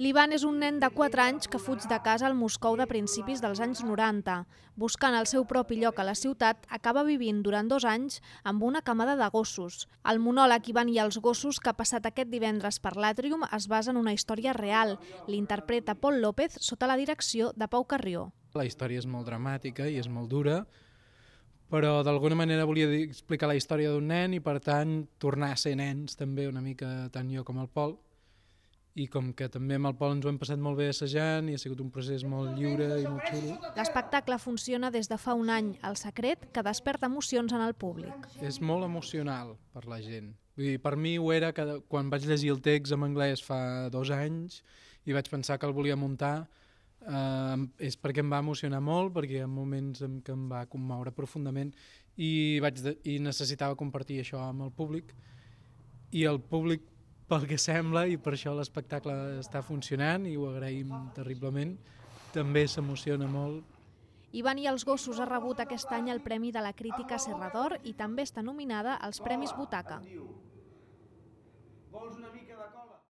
L'Ivan és un nen de 4 anys que fuig de casa al Moscou de principis dels anys 90. Buscant el seu propi lloc a la ciutat, acaba vivint durant dos anys amb una camada de gossos. El monòleg Ivan i els gossos, que ha passat aquest divendres per l'Àtrium, es basa en una història real. L'interpreta Pol López sota la direcció de Pau Carrió. La història és molt dramàtica i és molt dura, però d'alguna manera volia explicar la història d'un nen i per tant tornar a ser nens també una mica tant jo com el Pol i com que també amb el Pol ens ho hem passat molt bé assajant i ha sigut un procés molt lliure i molt xulo. L'espectacle funciona des de fa un any, El secret, que desperta emocions en el públic. És molt emocional per la gent. Vull dir, per mi ho era que quan vaig llegir el text en anglès fa dos anys i vaig pensar que el volia muntar, eh, és perquè em va emocionar molt, perquè hi ha moments en què em va commoure profundament i, vaig de, i necessitava compartir això amb el públic i el públic pel que sembla i per això l'espectacle està funcionant i ho agraïm terriblement. També s'emociona molt. Ivan i els gossos ha rebut aquest any el Premi de la Crítica Serrador i també està nominada als Premis Butaca. Vols una mica de cola?